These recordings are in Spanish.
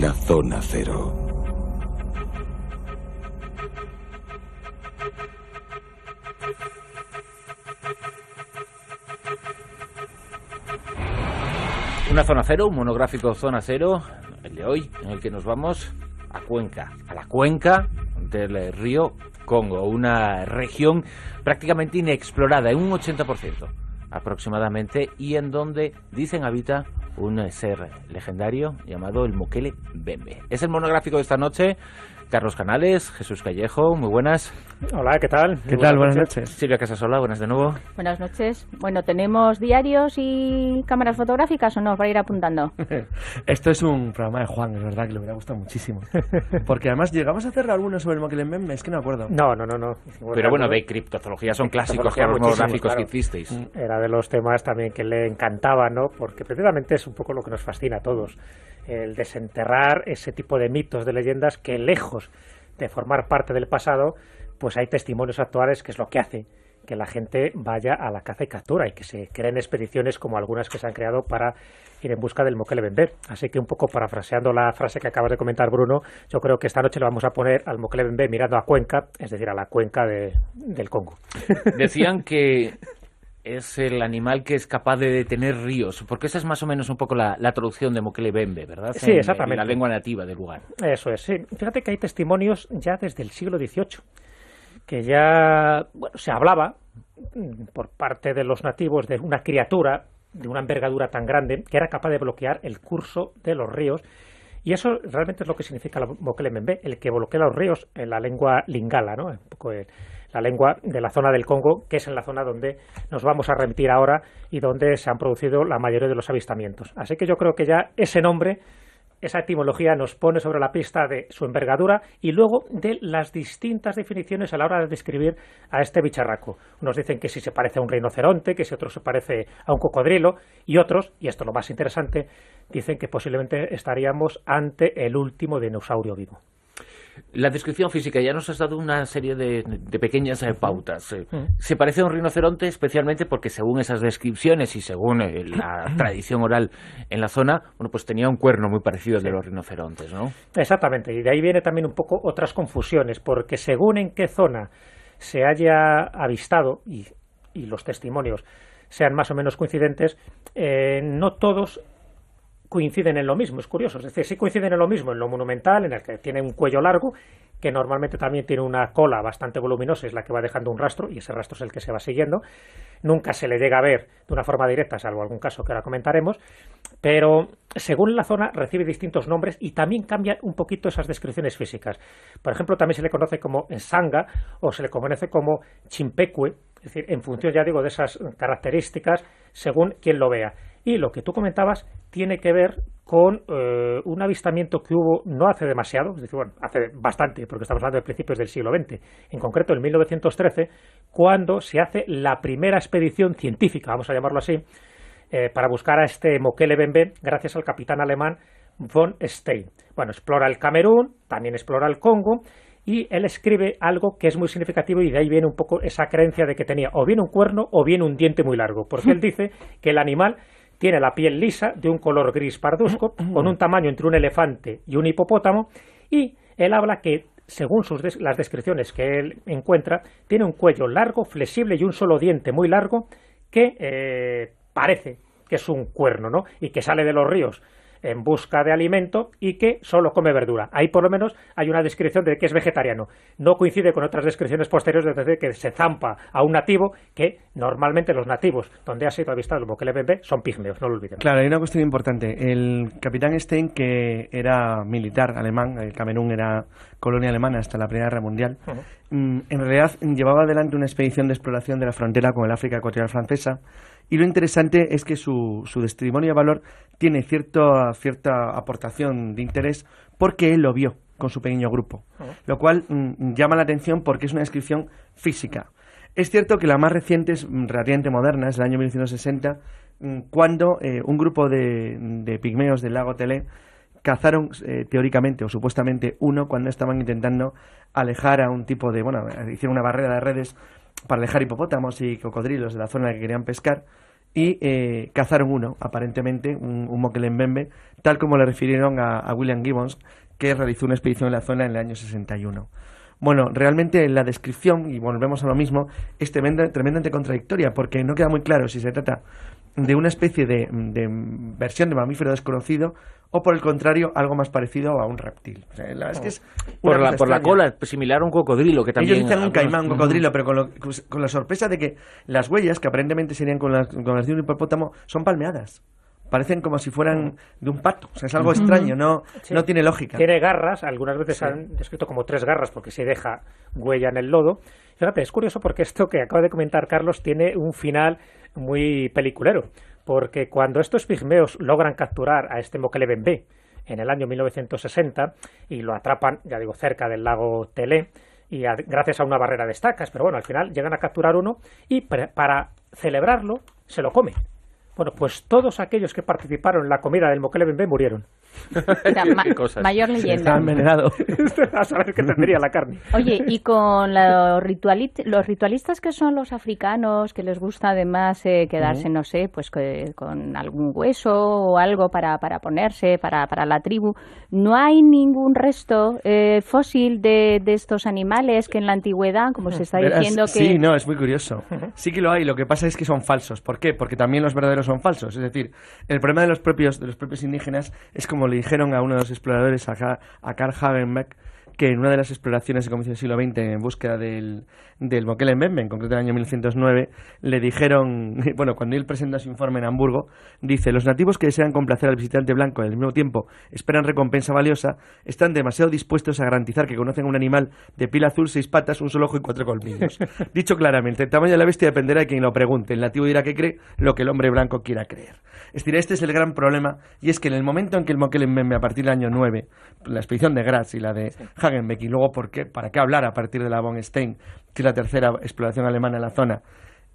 La zona cero. Una zona cero, un monográfico zona cero, el de hoy, en el que nos vamos a Cuenca, a la cuenca del río Congo, una región prácticamente inexplorada en un 80% aproximadamente y en donde dicen habita un ser legendario llamado el Moquele Bembe. Es el monográfico de esta noche Carlos Canales, Jesús Callejo, muy buenas. Hola, ¿qué tal? ¿Qué tal? Buenas noches. Silvia Casasola, buenas de nuevo. Buenas noches. Bueno, ¿tenemos diarios y cámaras fotográficas o no? va a ir apuntando? Esto es un programa de Juan, es verdad que le hubiera gustado muchísimo. Porque además llegamos a hacer alguno sobre el es que no me acuerdo. No, no, no. Pero bueno, de ¿eh? criptozoología son clásicos que que hicisteis. Era de los temas también que le encantaba, ¿no? Porque precisamente es un poco lo que nos fascina a todos el desenterrar ese tipo de mitos, de leyendas que lejos de formar parte del pasado, pues hay testimonios actuales que es lo que hace que la gente vaya a la caza y captura y que se creen expediciones como algunas que se han creado para ir en busca del Moquele Así que un poco parafraseando la frase que acabas de comentar, Bruno, yo creo que esta noche le vamos a poner al Moquele mirando a Cuenca, es decir, a la cuenca del Congo. Decían que es el animal que es capaz de detener ríos, porque esa es más o menos un poco la, traducción de Mokele-Bembe, ¿verdad? Sí, eh, exactamente. En la lengua nativa del lugar. Eso es, sí. Fíjate que hay testimonios ya desde el siglo XVIII, que ya bueno, se hablaba por parte de los nativos de una criatura de una envergadura tan grande que era capaz de bloquear el curso de los ríos. Y eso realmente es lo que significa la bembe el que bloquea los ríos en la lengua lingala, ¿no? Un poco el, la lengua de la zona del Congo, que es en la zona donde nos vamos a remitir ahora y donde se han producido la mayoría de los avistamientos. Así que yo creo que ya ese nombre, esa etimología nos pone sobre la pista de su envergadura y luego de las distintas definiciones a la hora de describir a este bicharraco. Unos dicen que si se parece a un rinoceronte, que si otro se parece a un cocodrilo y otros, y esto es lo más interesante, dicen que posiblemente estaríamos ante el último dinosaurio vivo. La descripción física ya nos has dado una serie de, pequeñas eh, pautas. Eh. Mm. se parece a un rinoceronte especialmente porque según esas descripciones y según eh, la tradición oral en la zona, bueno, pues tenía un cuerno muy parecido al de los rinocerontes, ¿no? Exactamente, y de ahí viene también un poco otras confusiones, porque según en qué zona se haya avistado y los testimonios sean más o menos coincidentes, no todos coinciden en lo mismo, es curioso, es decir, sí coinciden en lo mismo en lo monumental, en el que tiene un cuello largo, que normalmente también tiene una cola bastante voluminosa, es la que va dejando un rastro, y ese rastro es el que se va siguiendo, nunca se le llega a ver de una forma directa, salvo algún caso que ahora comentaremos, pero según la zona recibe distintos nombres y también cambian un poquito esas descripciones físicas. Por ejemplo, también se le conoce como ensanga o se le conoce como chimpecue, es decir, en función, ya digo, de esas características, según quien lo vea. Y lo que tú comentabas tiene que ver con eh, un avistamiento que hubo no hace demasiado, es decir, bueno, hace bastante, porque estamos hablando de principios del siglo XX, en concreto en 1913, cuando se hace la primera expedición científica, vamos a llamarlo así, eh, para buscar a este Mokele Bembe, gracias al capitán alemán von Stein. Bueno, explora el Camerún, también explora el Congo, y él escribe algo que es muy significativo y de ahí viene un poco esa creencia de que tenía o bien un cuerno o bien un diente muy largo, porque él dice que el animal tiene la piel lisa, de un color gris parduzco, mm, mm. con un tamaño entre un elefante y un hipopótamo, y él habla que según sus las descripciones que él encuentra, tiene un cuello largo, flexible y un solo diente muy largo que eh, parece que es un cuerno, ¿no? Y que sale de los ríos en busca de alimento y que solo come verdura. Ahí por lo menos hay una descripción de que es vegetariano. No coincide con otras descripciones posteriores de que se zampa a un nativo que normalmente los nativos donde ha sido avistado el Bokele son pigmeos, no lo olviden. Claro, hay una cuestión importante. El capitán Stein, que era militar alemán, el Camerún era colonia alemana hasta la Primera Guerra Mundial, mm, en realidad llevaba adelante una expedición de exploración de la frontera con el África ecuatorial francesa y lo interesante es que su, su testimonio de valor tiene cierta, cierta aportación de interés porque él lo vio con su pequeño grupo, ah. lo cual mm, llama la atención porque es una descripción física. Es cierto que la más reciente es mm, relativamente moderna, es el año 1960, mm, cuando eh, un grupo de, de, pigmeos del lago Telé cazaron eh, teóricamente o supuestamente uno cuando estaban intentando alejar a un tipo de, bueno, hicieron una barrera de redes para alejar hipopótamos y cocodrilos de la zona que querían pescar y eh, cazaron uno, aparentemente, un, en moquelembembe, tal como le refirieron a, William Gibbons, que realizó una expedición en la zona en el año 61. Bueno, realmente la descripción, y volvemos a lo mismo, es tremendamente contradictoria, porque no queda muy claro si se trata de una especie de, versión de mamífero desconocido o por el contrario algo más parecido a un reptil. es por, la, por la, cola, similar a un cocodrilo que también... Ellos dicen un caimán, un cocodrilo, pero pues, con, la sorpresa de que las huellas, que aparentemente serían con las, de un hipopótamo, son palmeadas parecen como si fueran de un pato. es algo extraño, no, no tiene lógica. Tiene garras, algunas veces han descrito como tres garras porque se deja huella en el lodo, es curioso porque esto que acaba de comentar Carlos tiene un final muy peliculero, porque cuando estos pigmeos logran capturar a este Mokeleben B en el año 1960 y lo atrapan, ya digo, cerca del lago Telé, y gracias a una barrera de estacas, pero bueno, al final llegan a capturar uno y para celebrarlo se lo come. Bueno, pues todos aquellos que participaron en la comida del Mokeleben B murieron. Mayor leyenda. Está envenenado. a saber qué tendría la carne. Oye, y con los, ritualit los ritualistas que son los africanos, que les gusta además eh, quedarse, no sé, pues con algún hueso o algo para, para ponerse, para, para la tribu, ¿no hay ningún resto eh, fósil de, de, estos animales que en la antigüedad, como se está diciendo que... Sí, no, es muy curioso. Sí que lo hay, lo que pasa es que son falsos. ¿Por qué? Porque también los verdaderos son falsos. Es decir, el problema de los propios, de los propios indígenas es como como le dijeron a uno de los exploradores, a, Carl Hagenbeck, que en una de las exploraciones de comienzo del siglo XX en búsqueda del, del Boquel en concreto en el año 1909, le dijeron, bueno, cuando él presenta su informe en Hamburgo, dice, los nativos que desean complacer al visitante blanco y al mismo tiempo esperan recompensa valiosa, están demasiado dispuestos a garantizar que conocen un animal de piel azul, seis patas, un solo ojo y cuatro colmillos. Dicho claramente, el tamaño de la bestia dependerá de quien lo pregunte, el nativo dirá que cree lo que el hombre blanco quiera creer. Es decir, este es el gran problema, y es que en el momento en que el Moquel a partir del año 9, la expedición de Graz y la de Hagenbeck y luego por para qué hablar a partir de la von Stein, que es la tercera exploración alemana en la zona,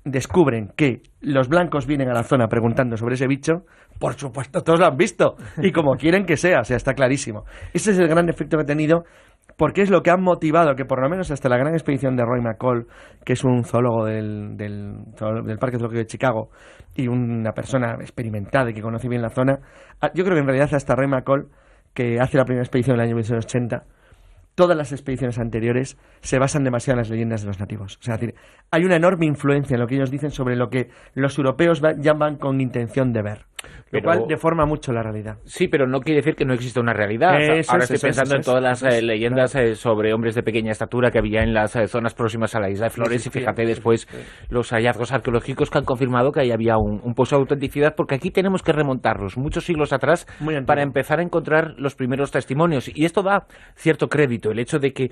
descubren que los blancos vienen a la zona preguntando sobre ese bicho, por supuesto, todos lo han visto y como quieren que sea, o sea, está clarísimo. Ese es el gran efecto que ha tenido porque es lo que ha motivado que por lo menos hasta la gran expedición de Roy McCall, que es un zoólogo del, del, del Parque Zoológico de Chicago y una persona experimentada y que conoce bien la zona, yo creo que en realidad hasta Roy McCall, que hace la primera expedición en el año 1980, todas las expediciones anteriores se basan demasiado en las leyendas de los nativos. es decir, hay una enorme influencia en lo que ellos dicen sobre lo que los europeos llaman con intención de ver lo cual deforma mucho la realidad. Sí, pero no quiere decir que no exista una realidad. ahora estoy pensando en todas las eh, leyendas eh, sobre hombres de pequeña estatura que había en las eh, zonas próximas a la isla de Flores y fíjate después los hallazgos arqueológicos que han confirmado que ahí había un, pozo de autenticidad porque aquí tenemos que remontarlos muchos siglos atrás para empezar a encontrar los primeros testimonios y esto da cierto crédito, el hecho de que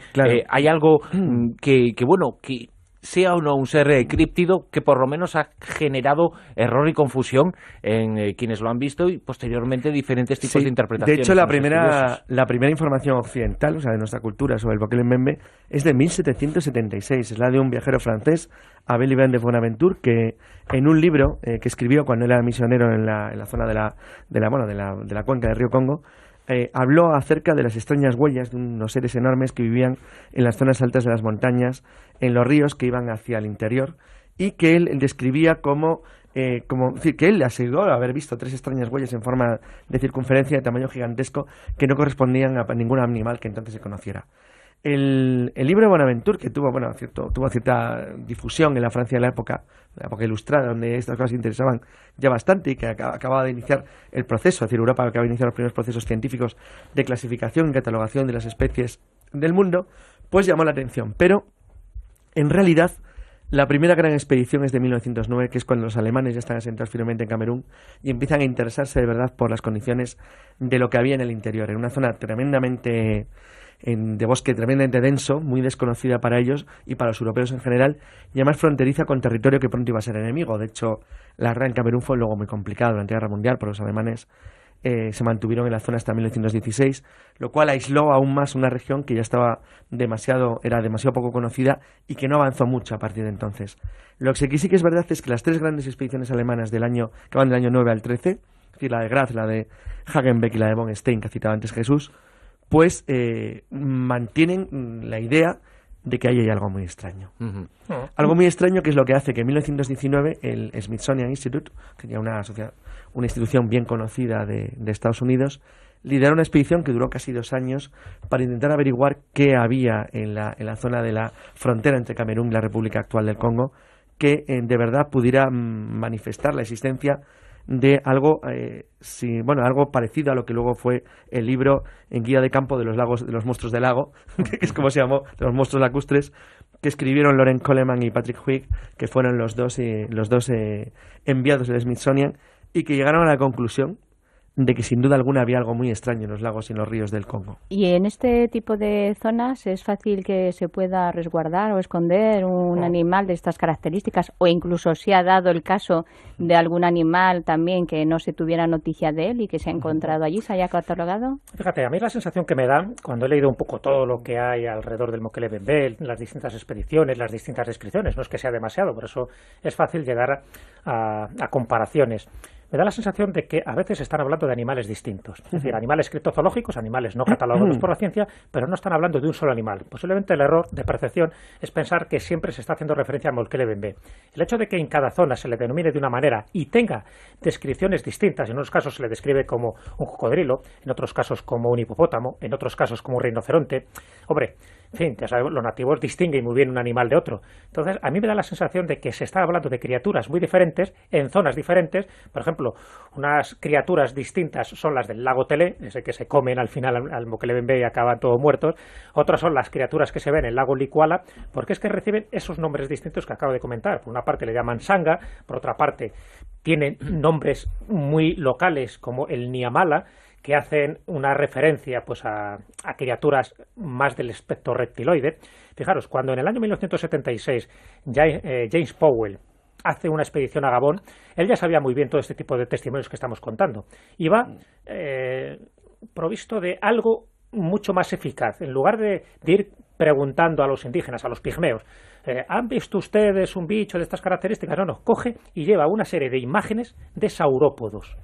hay algo mm. Mm, que, que, bueno, que sea o no un ser eh, que por lo menos ha generado error y confusión en eh, quienes lo han visto y posteriormente diferentes tipos de interpretaciones. De hecho, la primera, información occidental, o sea, de nuestra cultura sobre el meme es de 1776. Es la de un viajero francés, Abel Iván de Bonaventure, que en un libro eh, que escribió cuando era misionero en la, en la zona de la, de la, de la cuenca del río Congo, eh, habló acerca de las extrañas huellas de unos seres enormes que vivían en las zonas altas de las montañas, en los ríos que iban hacia el interior, y que él describía como eh, como decir que él aseguró haber visto tres extrañas huellas en forma de circunferencia de tamaño gigantesco que no correspondían a ningún animal que entonces se conociera. El, el libro de Bonaventure, que tuvo, bueno, cierto, tuvo cierta difusión en la Francia de la época, la época ilustrada, donde eh, estas cosas interesaban ya bastante y que acababa de iniciar el proceso, es decir, Europa acaba de iniciar los primeros procesos científicos de clasificación y catalogación de las especies del mundo, pues llamó la atención. Pero, en realidad, la primera gran expedición es de 1909, que es cuando los alemanes ya están asentados firmemente en Camerún y empiezan a interesarse de verdad por las condiciones de lo que había en el interior, en una zona tremendamente de bosque tremendamente denso, muy desconocida para ellos y para los europeos en general, y además fronteriza con territorio que pronto iba a ser enemigo. De hecho, la guerra en Camerún fue luego muy complicada durante la Guerra Mundial, por los alemanes eh, se mantuvieron en la zona hasta 1916, lo cual aisló aún más una región que ya estaba demasiado, era demasiado poco conocida y que no avanzó mucho a partir de entonces. Lo que sí que es verdad es que las tres grandes expediciones alemanas del año, que van del año 9 al 13, es decir, la de Graz, la de Hagenbeck y la de von Stein, que citado antes Jesús, pues eh, mantienen la idea de que ahí hay algo muy extraño. Algo muy extraño que es lo que hace que en 1919 el Smithsonian Institute, que era una, institución bien conocida de, Estados Unidos, lideró una expedición que duró casi dos años para intentar averiguar qué había en la, zona de la frontera entre Camerún y la República actual del Congo que eh, de verdad pudiera mm, manifestar la existencia de algo, eh, bueno, algo parecido a lo que luego fue el libro en guía de campo de los lagos, de los monstruos del lago, que es como se llamó, de los monstruos lacustres, que escribieron Loren Coleman y Patrick Huig, que fueron los dos, eh, los dos eh, enviados del Smithsonian, y que llegaron a la conclusión de que sin duda alguna había algo muy extraño en los lagos y en los ríos del Congo. ¿Y en este tipo de zonas es fácil que se pueda resguardar o esconder un animal de estas características? ¿O incluso se ha dado el caso de algún animal también que no se tuviera noticia de él y que se ha encontrado allí, se haya catalogado? Fíjate, a mí la sensación que me da cuando he leído un poco todo lo que hay alrededor del Mokele las distintas expediciones, las distintas descripciones, no es que sea demasiado, por eso es fácil llegar a comparaciones me da la sensación de que a veces están hablando de animales distintos. Es decir, animales criptozoológicos, animales no catalogados por la ciencia, pero no están hablando de un solo animal. Posiblemente el error de percepción es pensar que siempre se está haciendo referencia a molquele El hecho de que en cada zona se le denomine de una manera y tenga descripciones distintas, en unos casos se le describe como un cocodrilo, en otros casos como un hipopótamo, en otros casos como un rinoceronte. Hombre, en fin, ya los nativos distinguen muy bien un animal de otro. Entonces, a mí me da la sensación de que se está hablando de criaturas muy diferentes, en zonas diferentes. Por ejemplo, unas criaturas distintas son las del lago Tele, ese que se comen al final al Mokelebembe y acaban todos muertos. Otras son las criaturas que se ven en el lago Licuala, porque es que reciben esos nombres distintos que acabo de comentar. Por una parte le llaman Sanga, por otra parte tienen nombres muy locales como el Niamala que hacen una referencia pues, a, criaturas más del espectro reptiloide. Fijaros, cuando en el año 1976 eh, James Powell hace una expedición a Gabón, él ya sabía muy bien todo este tipo de testimonios que estamos contando. Y va eh, provisto de algo mucho más eficaz. En lugar de, ir preguntando a los indígenas, a los pigmeos, eh, ¿han visto ustedes un bicho de estas características? No, no, coge y lleva una serie de imágenes de saurópodos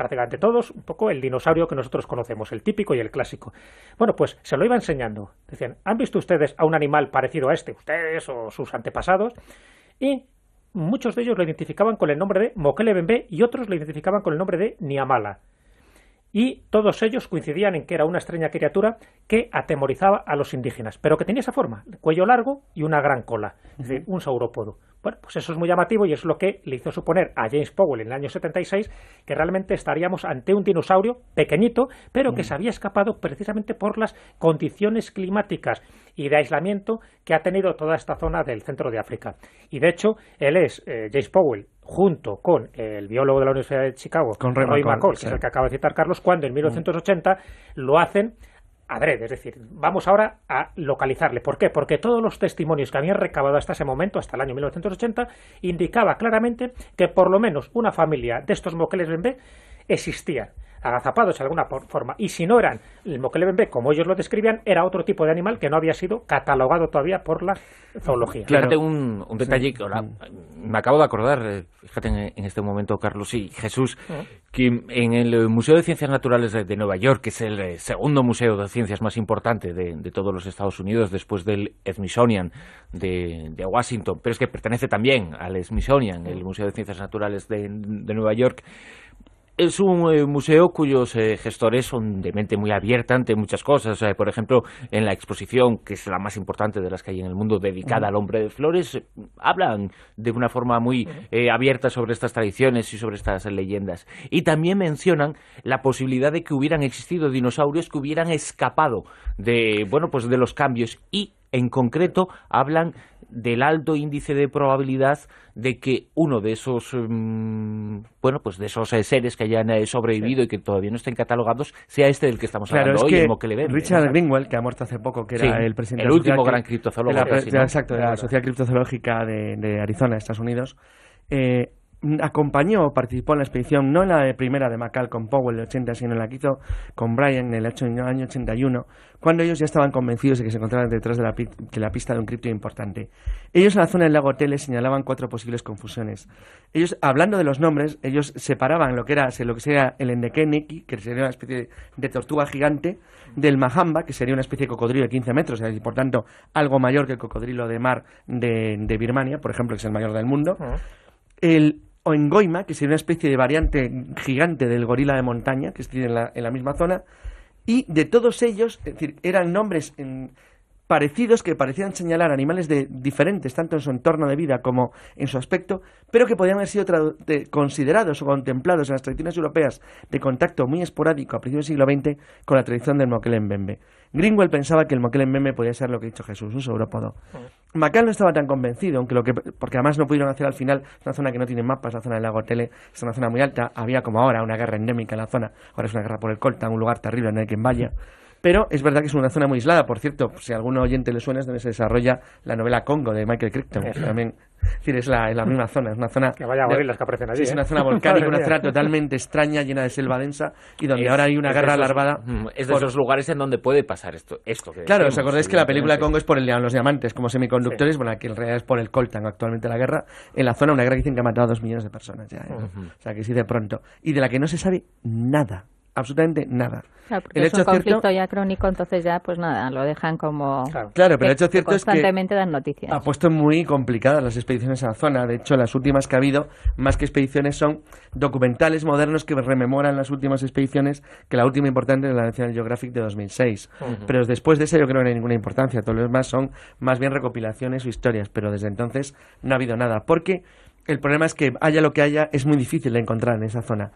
prácticamente todos, un poco el dinosaurio que nosotros conocemos, el típico y el clásico. Bueno, pues se lo iba enseñando. Decían, ¿han visto ustedes a un animal parecido a este, ustedes o sus antepasados? Y muchos de ellos lo identificaban con el nombre de Mokele y otros lo identificaban con el nombre de Niamala. Y todos ellos coincidían en que era una extraña criatura que atemorizaba a los indígenas, pero que tenía esa forma, cuello largo y una gran cola, es decir, un saurópodo. Bueno, pues eso es muy llamativo y es lo que le hizo suponer a James Powell en el año 76 que realmente estaríamos ante un dinosaurio pequeñito, pero que mm. se había escapado precisamente por las condiciones climáticas y de aislamiento que ha tenido toda esta zona del centro de África. Y de hecho, él es, eh, James Powell, junto con el biólogo de la Universidad de Chicago, con Roy, McCall, que es el que acaba de citar Carlos, cuando en 1980 mm. lo hacen adrede, es decir, vamos ahora a localizarle. ¿Por qué? Porque todos los testimonios que habían recabado hasta ese momento, hasta el año 1980, indicaba claramente que por lo menos una familia de estos moqueles B existían agazapados de alguna forma. Y si no eran el moquelebembe, como ellos lo describían, era otro tipo de animal que no había sido catalogado todavía por la zoología. Claro. un, detalle que mm. me acabo de acordar, eh, fíjate en, este momento, Carlos y Jesús, mm. que en el Museo de Ciencias Naturales de, Nueva York, que es el eh, segundo museo de ciencias más importante de, todos los Estados Unidos, después del Smithsonian de, de, Washington, pero es que pertenece también al Smithsonian, el mm. Museo de Ciencias Naturales de Nueva York, es un eh, museo cuyos eh, gestores son de mente muy abierta ante muchas cosas. Eh, por ejemplo, en la exposición, que es la más importante de las que hay en el mundo, dedicada al hombre de flores, hablan de una forma muy abierta sobre estas tradiciones y sobre estas leyendas. Y también mencionan la posibilidad de que hubieran existido dinosaurios que hubieran escapado de, bueno, pues de los cambios y en concreto hablan del alto índice de probabilidad de que uno de esos em, bueno pues de esos eh, seres que hayan eh, sobrevivido y que todavía no estén catalogados sea este del que estamos hablando hoy, que Richard Greenwell, que ha muerto hace poco, que era el presidente último gran criptozoólogo, de la, de la Sociedad Criptozoológica de, Arizona, Estados Unidos. Eh, Mm, acompañó o participó en la expedición, no en la primera de Macal con Powell el 80, sino en la que hizo con Brian en el año 81, cuando ellos ya estaban convencidos de que se encontraban detrás de la, pista de un cripto importante. Ellos en la zona del lago Tele señalaban cuatro posibles confusiones. Ellos, hablando de los nombres, ellos separaban lo que era lo que sería el Endekeniki, que sería una especie de tortuga gigante, del Mahamba, que sería una especie de cocodrilo de 15 metros, y por tanto algo mayor que el cocodrilo de mar de, de Birmania, por ejemplo, que es el mayor del mundo. El o en Goima, que sería una especie de variante gigante del gorila de montaña, que está en la, en la misma zona, y de todos ellos, es decir, eran nombres parecidos que parecían señalar animales de, diferentes, tanto en su entorno de vida como en su aspecto, pero que podían haber sido considerados o contemplados en las tradiciones europeas de contacto muy esporádico a principios del siglo XX con la tradición del Bembe Greenwell pensaba que el Bembe podía ser lo que ha dicho Jesús, un saurópodo. Macal no estaba tan convencido, aunque lo que, porque además no pudieron hacer al final, es una zona que no tiene mapas, la zona del lago Tele, es una zona muy alta, había como ahora una guerra endémica en la zona, ahora es una guerra por el colta, un lugar terrible, no hay quien vaya. Pero es verdad que es una zona muy aislada. Por cierto, si a algún oyente le suena, es donde se desarrolla la novela Congo de Michael Crichton. Que también, es la, misma zona. Es una zona. Que vaya ¿eh? una zona volcánica, una zona totalmente extraña, llena de selva densa y donde ahora hay una guerra larvada. Es de los mm, esos lugares en donde puede pasar esto. esto claro, os acordáis que la película Congo es por el, los diamantes como semiconductores. Bueno, aquí en realidad es por el coltan actualmente la guerra. En la zona, una guerra que dicen que ha matado a dos millones de personas ya. ¿eh? O sea, que sí de pronto. Y de la que no se sabe nada absolutamente nada. el es hecho un conflicto ya crónico, entonces ya pues nada, lo dejan como... Claro, pero el hecho cierto es que... Constantemente dan noticias. Ha puesto muy complicadas las expediciones a la zona. De hecho, las últimas que ha habido, más que expediciones, son documentales modernos que rememoran las últimas expediciones, que la última importante es la National Geographic de 2006. Pero después de esa yo creo que no hay ninguna importancia. Todo lo demás son más bien recopilaciones o historias, pero desde entonces no ha habido nada. Porque el problema es que haya lo que haya, es muy difícil de encontrar en esa zona.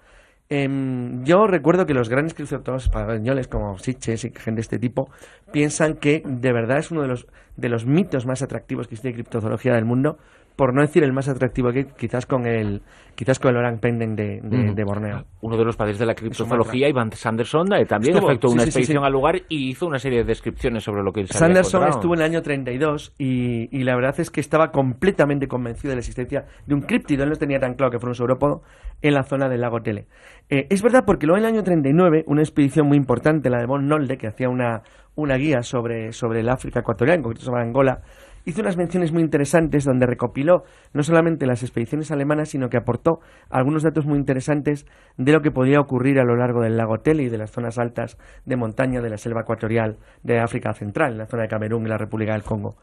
Em, yo recuerdo que los grandes criptógrafos españoles, como Siches y gente de este tipo, piensan que de verdad es uno de los, de los mitos más atractivos que existe en criptozoología del mundo, por no decir el más atractivo que quizás con el quizás con el orang penden de, de, Borneo. Uno de los padres de la criptozoología, Iván Sanderson, eh, también efectuó una expedición al lugar y hizo una serie de descripciones sobre lo que se Sanderson estuvo en el año 32 y, y la verdad es que estaba completamente convencido de la existencia de un criptido él no tenía tan claro que fuera un saurópodo, en la zona del lago Tele. Eh, es verdad porque luego en el año 39, una expedición muy importante, la de Von Nolde, que hacía una, una guía sobre, sobre el África ecuatorial, en concreto sobre Angola, hizo unas menciones muy interesantes donde recopiló no solamente las expediciones alemanas, sino que aportó algunos datos muy interesantes de lo que podía ocurrir a lo largo del lago Tele y de las zonas altas de montaña de la selva ecuatorial de África Central, la zona de Camerún y la República del Congo.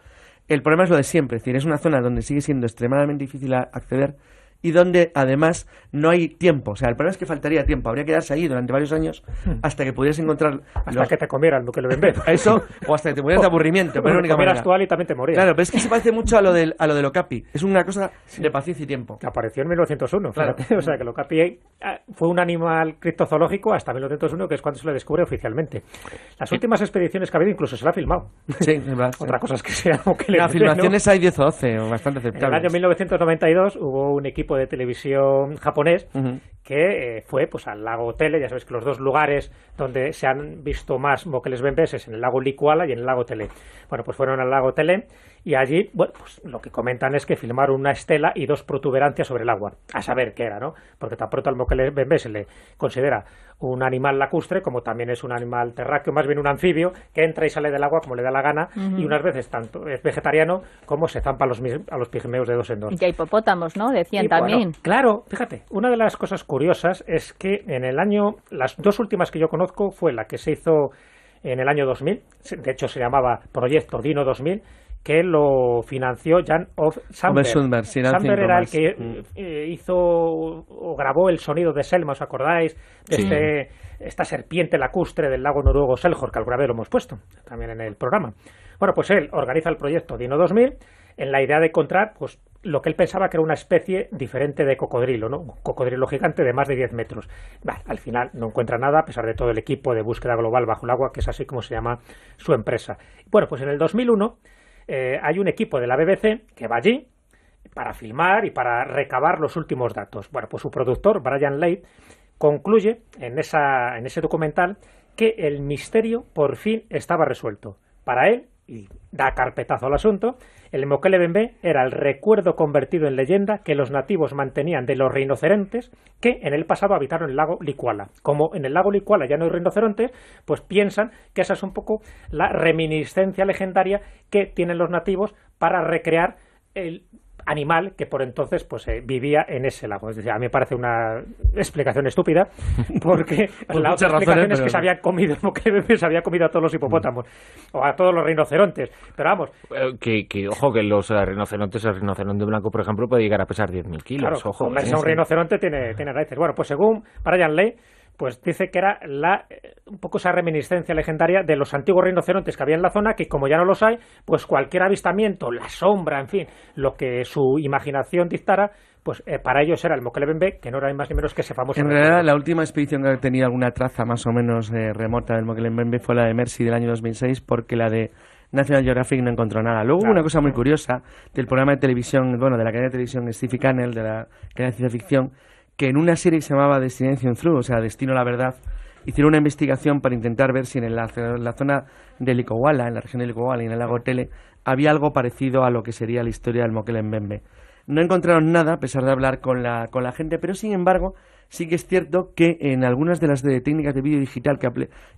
El problema es lo de siempre, es decir, es una zona donde sigue siendo extremadamente difícil acceder y donde además no hay tiempo. O sea, el problema es que faltaría tiempo. Habría que quedarse ahí durante varios años hmm. hasta que pudieras encontrar. Hasta que te comieran lo que lo venden. Eso, o hasta que te murieras de aburrimiento. Pero única manera. y también te morías. Claro, pero es que se parece mucho a lo del, a lo del Es una cosa de paciencia y tiempo. Que apareció en 1901. Claro. O sea, que el eh, fue un animal criptozoológico hasta 1901, que es cuando se lo descubre oficialmente. Las últimas expediciones que ha habido incluso se la ha filmado. Sí, verdad, Otra cosa es que sea. le Las filmaciones hay 10 o 12, bastante aceptables. En el año 1992 hubo un equipo de televisión japonés que eh, fue pues al lago Tele, ya sabes que los dos lugares donde se han visto más moqueles bembes es en el lago Likuala y en el lago Tele. Bueno, pues fueron al lago Tele y allí, bueno, pues lo que comentan es que filmaron una estela y dos protuberancias sobre el agua, a saber qué era, ¿no? Porque tan pronto al se le considera un animal lacustre, como también es un animal terráqueo, más bien un anfibio, que entra y sale del agua como le da la gana, y unas veces tanto es vegetariano como se zampa a los, a los pigmeos de dos en dos. Y hipopótamos, ¿no? Decían también. claro, fíjate, una de las cosas curiosas es que en el año, las dos últimas que yo conozco fue la que se hizo en el año 2000, de hecho se llamaba Proyecto Dino 2000, que lo financió Jan of Sandberg... ...Sandberg era el que mm. eh, hizo o grabó el sonido de Selma, ¿os acordáis? De este, esta serpiente lacustre del lago noruego Selhor, que al vez lo hemos puesto también en el programa. Bueno, pues él organiza el proyecto Dino 2000 en la idea de encontrar pues, lo que él pensaba que era una especie diferente de cocodrilo, ¿no? Un cocodrilo gigante de más de 10 metros. al final no encuentra nada, a pesar de todo el equipo de búsqueda global bajo el agua, que es así como se llama su empresa. Bueno, pues en el 2001 eh, hay un equipo de la BBC que va allí para filmar y para recabar los últimos datos. Bueno, pues su productor, Brian Leigh, concluye en, esa, en ese documental que el misterio por fin estaba resuelto. Para él y da carpetazo al asunto, el Mokelebembe era el recuerdo convertido en leyenda que los nativos mantenían de los rinocerontes que en el pasado habitaron el lago Licuala. Como en el lago Licuala ya no hay rinocerontes, pues piensan que esa es un poco la reminiscencia legendaria que tienen los nativos para recrear el animal que por entonces pues eh, vivía en ese lago. a mí me parece una explicación estúpida porque la otra explicación es que se había comido se había comido a todos los hipopótamos o a todos los rinocerontes. Pero vamos, eh, que, ojo que los eh, rinocerontes, el rinoceronte blanco por ejemplo puede llegar a pesar 10.000 kilos. un rinoceronte tiene tiene raíces. Bueno, pues según Brian Lee pues dice que era la, un poco esa reminiscencia legendaria de los antiguos rinocerontes que había en la zona, que como ya no los hay, pues cualquier avistamiento, la sombra, en fin, lo que su imaginación dictara, pues eh, para ellos era el Mokelebembe, que no era más ni menos que ese famoso. En realidad, la última expedición que tenía alguna traza más o menos eh, remota del Mokelebembe fue la de Mercy del año 2006, porque la de National Geographic no encontró nada. Luego una cosa muy curiosa del programa de televisión, bueno, de la cadena de televisión Steve Cannell, de la cadena de ciencia ficción que en una serie que se llamaba Destination Through, o sea, Destino a la Verdad, hicieron una investigación para intentar ver si en la, zona de Licohuala, en la región de Licohuala y en el lago Tele, había algo parecido a lo que sería la historia del Bembe. No encontraron nada, a pesar de hablar con la, con la gente, pero sin embargo, sí que es cierto que en algunas de las técnicas de vídeo digital que,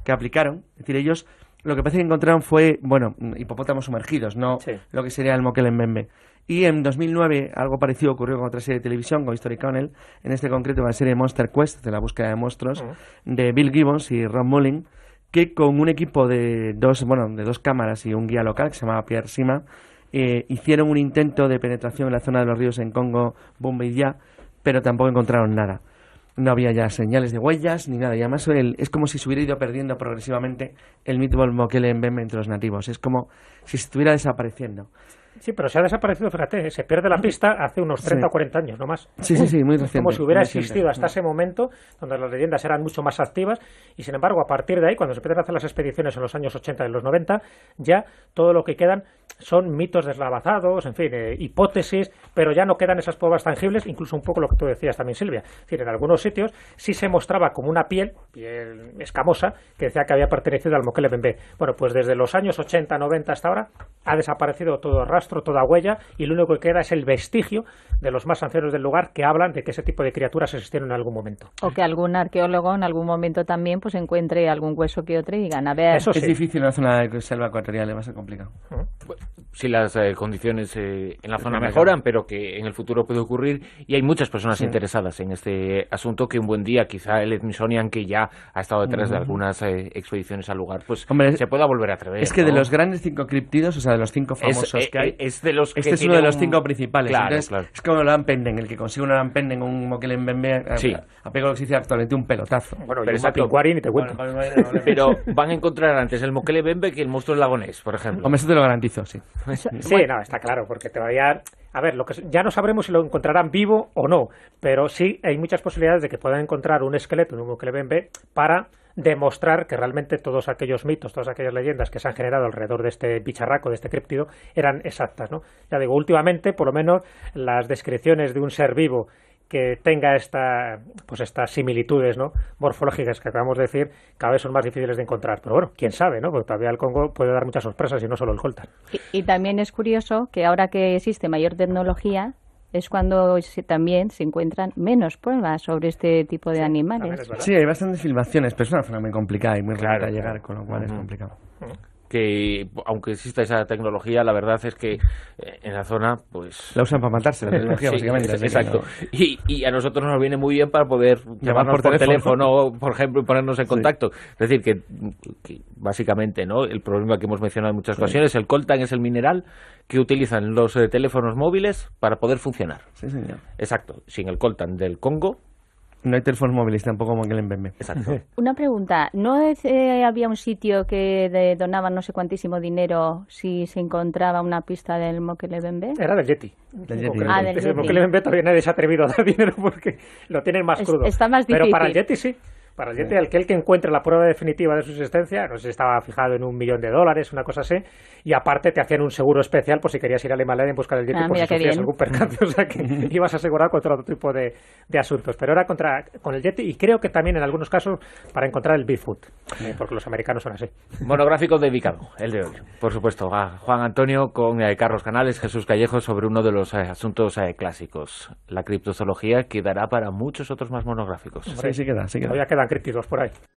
que aplicaron, es decir, ellos lo que parece que encontraron fue, bueno, hipopótamos sumergidos, no lo que sería el Bembe. Y en 2009 algo parecido ocurrió con otra serie de televisión, con History Connell, en este concreto con la serie Monster Quest, de la búsqueda de monstruos, de Bill Gibbons y Ron Mullin, que con un equipo de dos, bueno, de dos cámaras y un guía local que se llamaba Pierre Sima, eh, hicieron un intento de penetración en la zona de los ríos en Congo, Bombay ya, pero tampoco encontraron nada. No había ya señales de huellas ni nada. Y además es como si se hubiera ido perdiendo progresivamente el mito Mokele en entre los nativos. Es como si estuviera desapareciendo. Sí, pero se ha desaparecido, fíjate, ¿eh? se pierde la pista hace unos 30 o 40 años, no más. Sí, sí, sí, muy reciente. Como si hubiera existido hasta ese momento, donde las leyendas eran mucho más activas, y sin embargo, a partir de ahí, cuando se empiezan a hacer las expediciones en los años 80 y los 90, ya todo lo que quedan son mitos deslavazados, en fin, eh, hipótesis, pero ya no quedan esas pruebas tangibles, incluso un poco lo que tú decías también, Silvia. en algunos sitios sí se mostraba como una piel, piel escamosa, que decía que había pertenecido al Mokele Bueno, pues desde los años 80, 90 hasta ahora ha desaparecido todo el rastro toda huella, y lo único que queda es el vestigio de los más ancianos del lugar que hablan de que ese tipo de criaturas existieron en algún momento. O que algún arqueólogo en algún momento también pues encuentre algún hueso que otro y digan, a ver... Eso Es difícil en la zona de selva ecuatorial, va a ser complicado. si las eh, condiciones eh, en la zona mejoran, pero que en el futuro puede ocurrir, y hay muchas personas interesadas en este asunto que un buen día quizá el Smithsonian, que ya ha estado detrás de algunas eh, expediciones al lugar, pues se pueda volver a atrever. Es que de los grandes cinco criptidos, o sea, de los cinco famosos que hay, este es de los este es uno de los cinco principales. Claro, claro. Es como el Ampenden, el que consigue un Ampenden en un moquelebembe sí. a lo que se dice actualmente un pelotazo. Bueno, pero ni te cuento. pero van a encontrar antes el Mokele-Bembe que el monstruo lagonés, por ejemplo. Hombre, eso te lo garantizo, sí. sí, no, está claro, porque te va A ver, lo que ya no sabremos si lo encontrarán vivo o no, pero sí hay muchas posibilidades de que puedan encontrar un esqueleto en un Mokele-Bembe para demostrar que realmente todos aquellos mitos, todas aquellas leyendas que se han generado alrededor de este bicharraco, de este críptido, eran exactas. ¿no? Ya digo, últimamente, por lo menos, las descripciones de un ser vivo que tenga esta, pues estas similitudes ¿no? morfológicas que acabamos de decir, cada vez son más difíciles de encontrar. Pero bueno, quién sabe, ¿no? porque todavía el Congo puede dar muchas sorpresas y no solo el coltan. y también es curioso que ahora que existe mayor tecnología, es cuando también se encuentran menos pruebas sobre este tipo de animales. Ah, sí, hay bastantes filmaciones, pero es una zona muy complicada y muy rara llegar, con lo cual es complicado que aunque exista esa tecnología, la verdad es que eh, en la zona, pues... La usan para matarse, la tecnología, básicamente. exacto. Y, y, a nosotros nos viene muy bien para poder llamarnos por, teléfono, por ejemplo, y ponernos en contacto. Es decir, que, básicamente, ¿no? El problema que hemos mencionado en muchas ocasiones, el coltan es el mineral que utilizan los eh, teléfonos móviles para poder funcionar. Sí, señor. Exacto. Sin el coltan del Congo, no hay teléfonos móviles tampoco como aquel en Bembe. Exacto. Una pregunta. ¿No eh, había un sitio que donaba no sé cuantísimo dinero si se encontraba una pista del Moquele Bembe? Era del Yeti. Del Ah, del Yeti. El Moquele Bembe todavía nadie se ha atrevido a dar dinero porque lo tienen más crudo. Está más difícil. Pero para el Yeti sí para el diente, aquel que encuentre la prueba definitiva de su existencia, no sé si estaba fijado en un millón de dólares, una cosa así, y aparte te hacían un seguro especial por si querías ir a Alemania en buscar el Yeti ah, por si algún percance, o sea que ibas asegurado contra otro tipo de, asuntos. Pero era contra, con el diente y creo que también en algunos casos para encontrar el Bigfoot, porque los americanos son así. Monográfico dedicado, el de hoy, por supuesto, Juan Antonio con eh, Carlos Canales, Jesús Callejo, sobre uno de los eh, asuntos eh, clásicos. La criptozoología quedará para muchos otros más monográficos. Sí, sí queda, sí queda críticos por ahí.